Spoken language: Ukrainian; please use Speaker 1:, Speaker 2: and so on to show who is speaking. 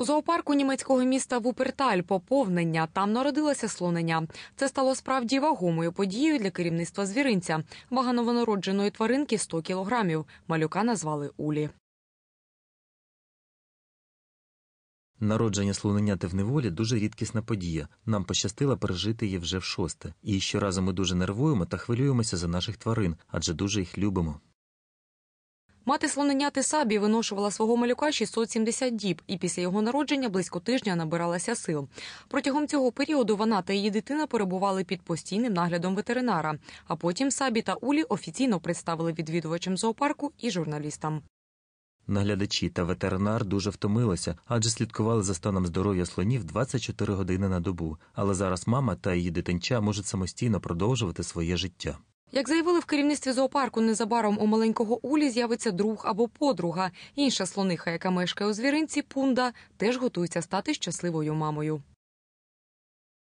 Speaker 1: У зоопарку німецького міста Вуперталь поповнення там народилася слонення. Це стало справді вагомою подією для керівництва звіринця. Вага новонародженої тваринки 100 кілограмів. Малюка назвали Улі.
Speaker 2: Народження слоненяти в неволі дуже рідкісна подія. Нам пощастило пережити її вже в шосте. І щоразу ми дуже нервуємо та хвилюємося за наших тварин, адже дуже їх любимо.
Speaker 1: Мати слоненяти сабі виношувала свого малюка 670 діб, і після його народження близько тижня набиралася сил. Протягом цього періоду вона та її дитина перебували під постійним наглядом ветеринара. А потім сабі та Улі офіційно представили відвідувачам зоопарку і журналістам.
Speaker 2: Наглядачі та ветеринар дуже втомилися, адже слідкували за станом здоров'я слонів 24 години на добу. Але зараз мама та її дитинча можуть самостійно продовжувати своє життя.
Speaker 1: Як заявили в керівництві зоопарку, незабаром у маленького улі з'явиться друг або подруга. Інша слониха, яка мешкає у звіринці, пунда, теж готується стати щасливою мамою.